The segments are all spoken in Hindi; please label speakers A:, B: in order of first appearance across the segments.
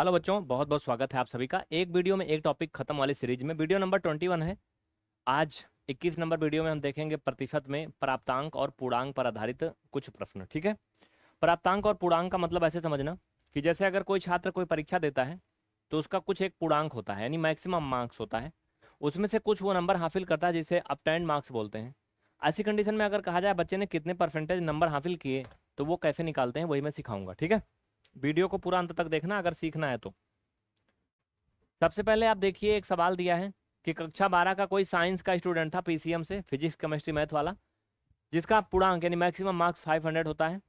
A: हेलो बच्चों बहुत बहुत स्वागत है आप सभी का एक वीडियो में एक टॉपिक खत्म वाली सीरीज में वीडियो नंबर ट्वेंटी वन है आज इक्कीस नंबर वीडियो में हम देखेंगे प्रतिशत में प्राप्तांक और पूर्णांक पर आधारित कुछ प्रश्न ठीक है प्राप्तांक और पूर्णांक का मतलब ऐसे समझना कि जैसे अगर कोई छात्र कोई परीक्षा देता है तो उसका कुछ एक पूर्णांक होता है यानी मैक्सिमम मार्क्स होता है उसमें से कुछ वो नंबर हासिल करता है जिसे अपटेंड मार्क्स बोलते हैं ऐसी कंडीशन में अगर कहा जाए बच्चे ने कितने परसेंटेज नंबर हासिल किए तो वो कैसे निकालते हैं वही मैं सिखाऊंगा ठीक है वीडियो को पूरा अंत तक देखना अगर सीखना है तो सबसे पहले आप देखिए एक सवाल दिया है कि कक्षा बारह का कोई साइंस का स्टूडेंट था पीसीएम से फिजिक्स केमिस्ट्री मैथ वाला जिसका पूर्णांक यानी मैक्सिमम मार्क्स 500 होता है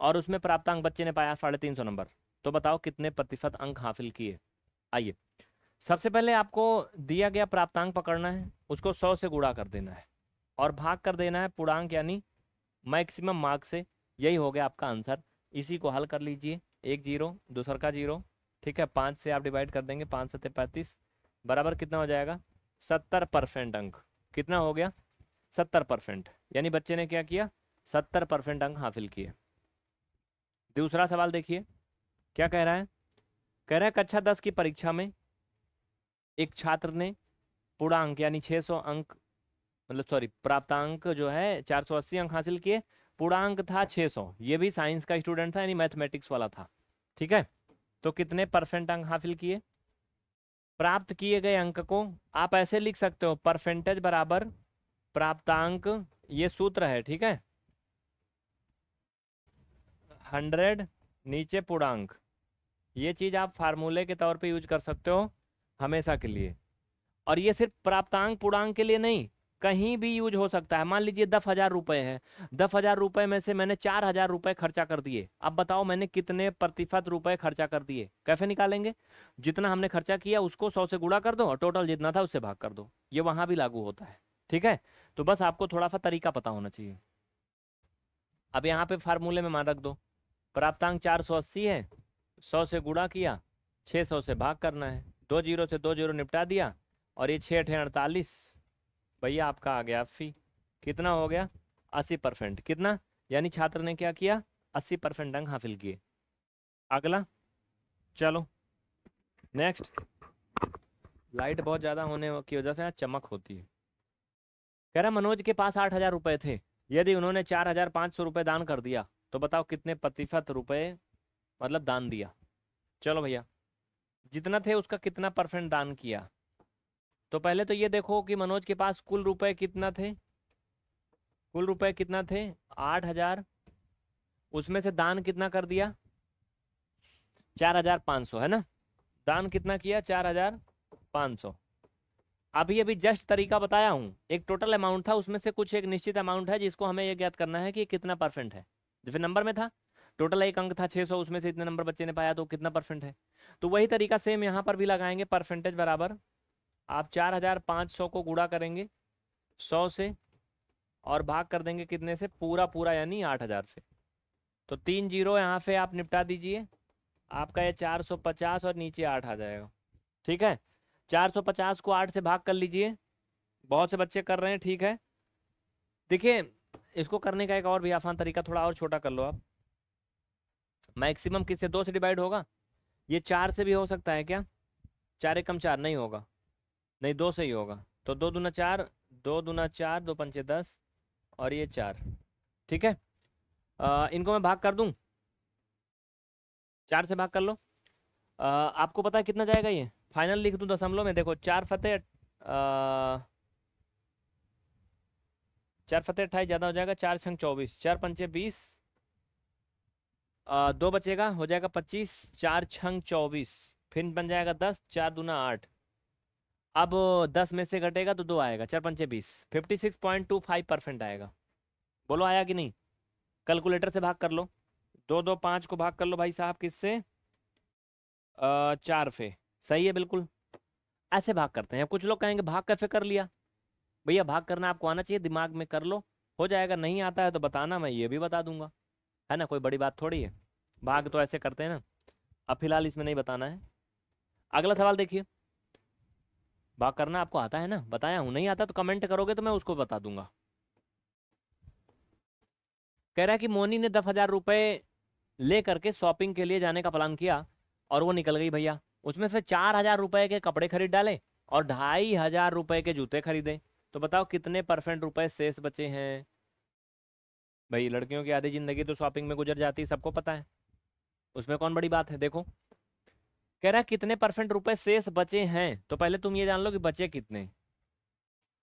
A: और उसमें प्राप्तांक बच्चे ने पाया साढ़े तीन सौ नंबर तो बताओ कितने प्रतिशत अंक हासिल किए आइए सबसे पहले आपको दिया गया प्राप्तांक पकड़ना है उसको सौ से गुड़ा कर देना है और भाग कर देना है पूर्णांक यानी मैक्सिमम मार्क्स से यही हो गया आपका आंसर इसी को हल कर लीजिए एक जीरो दूसर का जीरो ठीक है पाँच से आप डिवाइड कर देंगे पाँच सत्य पैंतीस बराबर कितना हो जाएगा सत्तर परसेंट अंक कितना हो गया सत्तर परसेंट यानी बच्चे ने क्या किया सत्तर परसेंट अंक हासिल किए दूसरा सवाल देखिए क्या कह रहा है कह रहा है कक्षा दस की परीक्षा में एक छात्र ने पूरा अंक यानी छः अंक मतलब सॉरी प्राप्तांक जो है चार अंक हासिल किए पूर्णांक था 600 ये भी साइंस का स्टूडेंट था यानी मैथमेटिक्स वाला था ठीक है तो कितने परसेंट अंक हासिल किए प्राप्त किए गए अंक को आप ऐसे लिख सकते हो परसेंटेज बराबर प्राप्तांक ये सूत्र है ठीक है हंड्रेड नीचे पूर्णांक ये चीज़ आप फार्मूले के तौर पे यूज कर सकते हो हमेशा के लिए और ये सिर्फ प्राप्तांक पूर्णांक के लिए नहीं कहीं भी यूज हो सकता है मान लीजिए दस हजार रुपए है दस हजार रुपए में से मैंने चार हजार रुपए खर्चा कर दिए अब बताओ मैंने कितने प्रतिशत रुपए खर्चा कर दिए कैसे निकालेंगे जितना हमने खर्चा किया उसको सौ से गुड़ा कर दो और टोटल जितना था उससे भाग कर दो ये वहां भी लागू होता है ठीक है तो बस आपको थोड़ा सा तरीका पता होना चाहिए अब यहाँ पे फार्मूले में मान रख दो प्राप्तांक चार सौ अस्सी है सौ से गुड़ा किया छह सौ से भाग करना है दो जीरो से दो जीरो निपटा दिया और ये छः अठे अड़तालीस भैया आपका आ गया फी कितना हो गया अस्सी परसेंट कितना यानी छात्र ने क्या किया अस्सी परसेंट अंक हासिल किए अगला चलो नेक्स्ट लाइट बहुत ज़्यादा होने की वजह से चमक होती है कह रहा मनोज के पास आठ हज़ार रुपये थे यदि उन्होंने चार हज़ार पाँच सौ रुपये दान कर दिया तो बताओ कितने प्रतिशत रुपये मतलब दान दिया चलो भैया जितना थे उसका कितना परसेंट दान किया तो पहले तो ये देखो कि मनोज के पास कुल रुपए कितना थे कुल रुपए कितना थे आठ हजार उसमें से दान कितना कर दिया चार हजार पाँच सौ है ना दान कितना किया चार हजार पाँच सौ अभी अभी जस्ट तरीका बताया हूँ एक टोटल अमाउंट था उसमें से कुछ एक निश्चित अमाउंट है जिसको हमें यह ज्ञात करना है कि कितना परसेंट है जैसे तो नंबर में था टोटल एक अंक था 600 उसमें से इतने नंबर बच्चे ने पाया तो कितना परसेंट है तो वही तरीका सेम यहाँ पर भी लगाएंगे परसेंटेज बराबर आप चार हजार पाँच सौ को गुड़ा करेंगे सौ से और भाग कर देंगे कितने से पूरा पूरा यानी आठ हजार से तो तीन जीरो यहाँ से आप निपटा दीजिए आपका ये चार सौ पचास और नीचे आठ आ जाएगा ठीक है चार सौ पचास को आठ से भाग कर लीजिए बहुत से बच्चे कर रहे हैं ठीक है देखिए इसको करने का एक और भी आसान तरीका थोड़ा और छोटा कर लो आप मैक्सिमम किससे दो से डिवाइड होगा ये चार से भी हो सकता है क्या चार एक कम चार नहीं होगा नहीं दो से ही होगा तो दो दूना चार दो दूना चार दो पंचे दस और ये चार ठीक है आ, इनको मैं भाग कर दूं चार से भाग कर लो आ, आपको पता है कितना जाएगा ये फाइनल लिख दूं दशमलव में देखो चार फतेह चार फतेह अट्ठाईस ज़्यादा हो जाएगा चार छंग चौबीस चार पंचे बीस दो बचेगा हो जाएगा पच्चीस चार छंग चौबीस फिर बन जाएगा दस चार दूना आठ अब दस में से घटेगा तो दो आएगा चार पंचे बीस fifty six point two five percent आएगा बोलो आया कि नहीं कैलकुलेटर से भाग कर लो दो दो पाँच को भाग कर लो भाई साहब किससे चार फे सही है बिल्कुल ऐसे भाग करते हैं कुछ लोग कहेंगे भाग कैसे कर लिया भैया भाग करना आपको आना चाहिए दिमाग में कर लो हो जाएगा नहीं आता है तो बताना मैं ये भी बता दूंगा है ना कोई बड़ी बात थोड़ी है भाग तो ऐसे करते हैं ना अब फिलहाल इसमें नहीं बताना है अगला सवाल देखिए बात करना आपको आता है ना बताया हूं नहीं आता तो कमेंट करोगे तो मैं उसको बता दूंगा कह रहा कि मोनी ने दस हजार रुपये ले करके शॉपिंग के लिए जाने का प्लान किया और वो निकल गई भैया उसमें से चार हजार रुपये के कपड़े खरीद डाले और ढाई हजार रुपये के जूते खरीदे तो बताओ कितने परसेंट रुपए शेष बचे हैं भाई लड़कियों की आधी जिंदगी तो शॉपिंग में गुजर जाती है सबको पता है उसमें कौन बड़ी बात है देखो कह रहा है कितने परसेंट रुपए शेष बचे हैं तो पहले तुम ये जान लो कि बचे कितने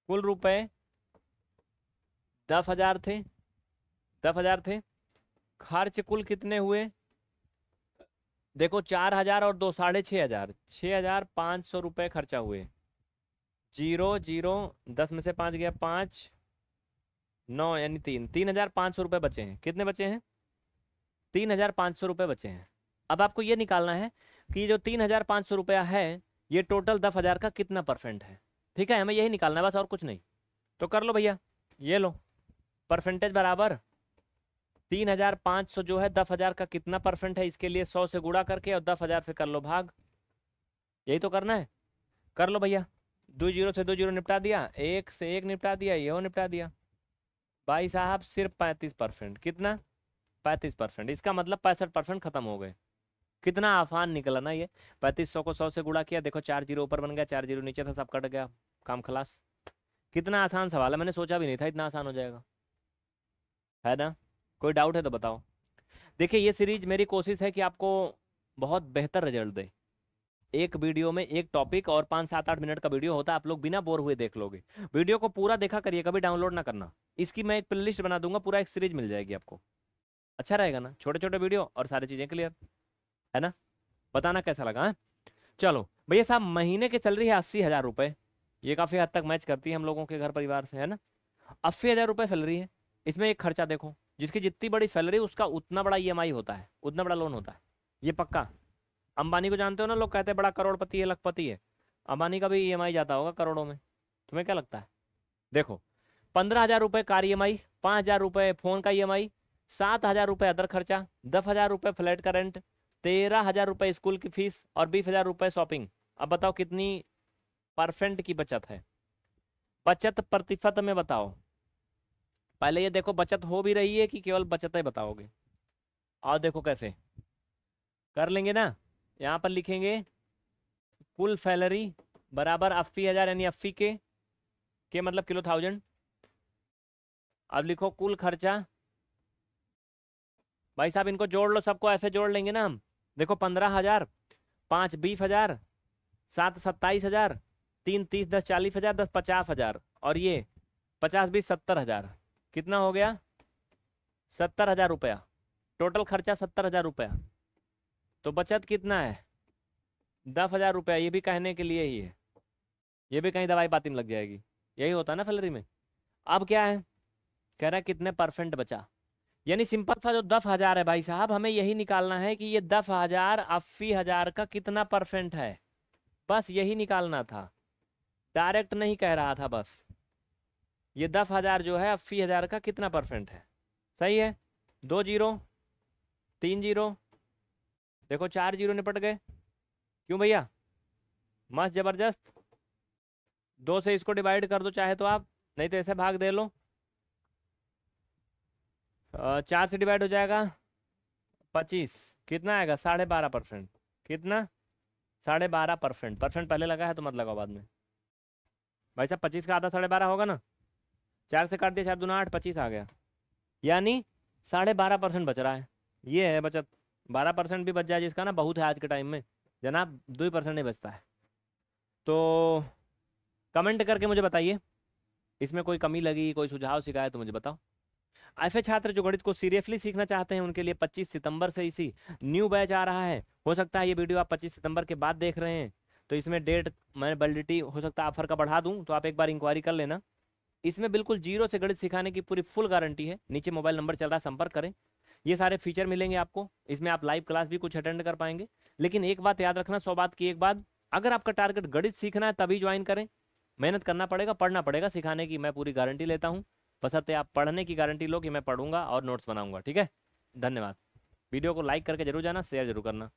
A: कुल रुपए दस हजार थे दस हजार थे खर्च कुल कितने हुए देखो चार हजार और दो साढ़े छह हजार छह हजार पांच सौ रुपए खर्चा हुए जीरो जीरो दस में से पांच गया पांच नौ यानी तीन तीन हजार पांच सौ रुपए बचे हैं कितने बचे हैं तीन हजार पांच सौ रुपए बचे हैं अब आपको ये निकालना है कि जो तीन हजार पाँच सौ रुपया है ये टोटल दस हजार का कितना परसेंट है ठीक है हमें यही निकालना है बस और कुछ नहीं तो कर लो भैया ये लो परसेंटेज बराबर तीन हजार पाँच सौ जो है दस हजार का कितना परसेंट है इसके लिए सौ से गुड़ा करके और दस हजार से कर लो भाग यही तो करना है कर लो भैया दो जीरो से दो जीरो निपटा दिया एक से एक निपटा दिया यह निपटा दिया भाई साहब सिर्फ पैंतीस परसेंट कितना पैंतीस परसेंट इसका मतलब पैंसठ परसेंट खत्म हो गए कितना आसान निकला ना ये पैंतीस सौ को सौ से गुड़ा किया देखो चार जीरो ऊपर बन गया चार जीरो नीचे था सब कट गया काम खलास कितना आसान सवाल है मैंने सोचा भी नहीं था इतना आसान हो जाएगा है ना कोई डाउट है तो बताओ देखिए ये सीरीज मेरी कोशिश है कि आपको बहुत बेहतर रिजल्ट दे एक वीडियो में एक टॉपिक और पाँच सात आठ मिनट का वीडियो होता है आप लोग बिना बोर हुए देख लोगे वीडियो को पूरा देखा करिए कभी डाउनलोड ना करना इसकी मैं एक प्ले बना दूंगा पूरा एक सीरीज मिल जाएगी आपको अच्छा रहेगा ना छोटे छोटे वीडियो और सारी चीज़ें क्लियर है ना बताना कैसा लगा है? हाँ? चलो भैया साहब महीने के चल रही है अस्सी हजार रुपए ये काफ़ी हद तक मैच करती है हम लोगों के घर परिवार से है ना अस्सी हज़ार रुपये सैलरी है इसमें एक खर्चा देखो जिसकी जितनी बड़ी सैलरी उसका उतना बड़ा ई e होता है उतना बड़ा लोन होता है ये पक्का अंबानी को जानते हो ना लोग कहते हैं बड़ा करोड़पति है लखपति है अंबानी का भी ई e जाता होगा करोड़ों में तुम्हें क्या लगता है देखो पंद्रह हज़ार रुपये कार ई एम आई पाँच हज़ार रुपये फ़ोन का ई एम आई सात हज़ार रुपये अदर खर्चा दस हज़ार रुपये फ्लैट का रेंट तेरह हजार रुपये स्कूल की फीस और बीस हजार रुपये शॉपिंग अब बताओ कितनी परसेंट की बचत है बचत प्रतिशत में बताओ पहले ये देखो बचत हो भी रही है कि केवल है बताओगे और देखो कैसे कर लेंगे ना यहाँ पर लिखेंगे कुल सैलरी बराबर अस्सी हज़ार यानी अस्सी के के मतलब किलो थाउजेंड अब लिखो कुल खर्चा भाई साहब इनको जोड़ लो सबको ऐसे जोड़ लेंगे ना हम देखो पंद्रह हजार पाँच बीस हजार सात सत्ताईस हजार तीन तीस दस चालीस हजार दस पचास हजार और ये पचास बीस सत्तर हजार कितना हो गया सत्तर हजार रुपया टोटल खर्चा सत्तर हजार रुपया तो बचत कितना है दस हजार रुपया ये भी कहने के लिए ही है ये भी कहीं दवाई पाती में लग जाएगी यही होता है ना सैलरी में अब क्या है कह रहा है कितने परसेंट बचा यानी सिंपल था जो दस हजार है भाई साहब हमें यही निकालना है कि ये दस हजार अस्सी हजार का कितना परसेंट है बस यही निकालना था डायरेक्ट नहीं कह रहा था बस ये दस हजार जो है अस्सी हजार का कितना परसेंट है सही है दो जीरो तीन जीरो देखो चार जीरो निपट गए क्यों भैया मस्त ज़बरदस्त दो से इसको डिवाइड कर दो चाहे तो आप नहीं तो ऐसे भाग दे लो चार से डिवाइड हो जाएगा पच्चीस कितना आएगा साढ़े बारह परसेंट कितना साढ़े बारह परसेंट परसेंट पहले लगा है तो मत लगाओ बाद में भाई साहब पच्चीस का आधा साढ़े बारह होगा ना चार से काट दिया चार दूना आठ पच्चीस आ गया यानी साढ़े बारह परसेंट बच रहा है ये है बचत बारह परसेंट भी बच जाए जिसका ना बहुत है आज के टाइम में जनाब दो परसेंट नहीं बचता है तो कमेंट करके मुझे बताइए इसमें कोई कमी लगी कोई सुझाव शिकायत तो मुझे बताओ ऐसे छात्र जो गणित को सीरियसली सीखना चाहते हैं उनके लिए 25 सितंबर से इसी न्यू बैच आ रहा है हो सकता है ये वीडियो आप 25 सितंबर के बाद देख रहे हैं तो इसमें डेट मैं वैलिडिटी हो सकता है ऑफर का बढ़ा दूँ तो आप एक बार इंक्वायरी कर लेना इसमें बिल्कुल जीरो से गणित सिखाने की पूरी फुल गारंटी है नीचे मोबाइल नंबर चल रहा है संपर्क करें ये सारे फीचर मिलेंगे आपको इसमें आप लाइव क्लास भी कुछ अटेंड कर पाएंगे लेकिन एक बात याद रखना सौ बात की एक बात अगर आपका टारगेट गणित सीखना है तभी ज्वाइन करें मेहनत करना पड़ेगा पढ़ना पड़ेगा सिखाने की मैं पूरी गारंटी लेता हूँ बसरते आप पढ़ने की गारंटी लो कि मैं पढ़ूंगा और नोट्स बनाऊंगा ठीक है धन्यवाद वीडियो को लाइक करके जरूर जाना शेयर जरूर करना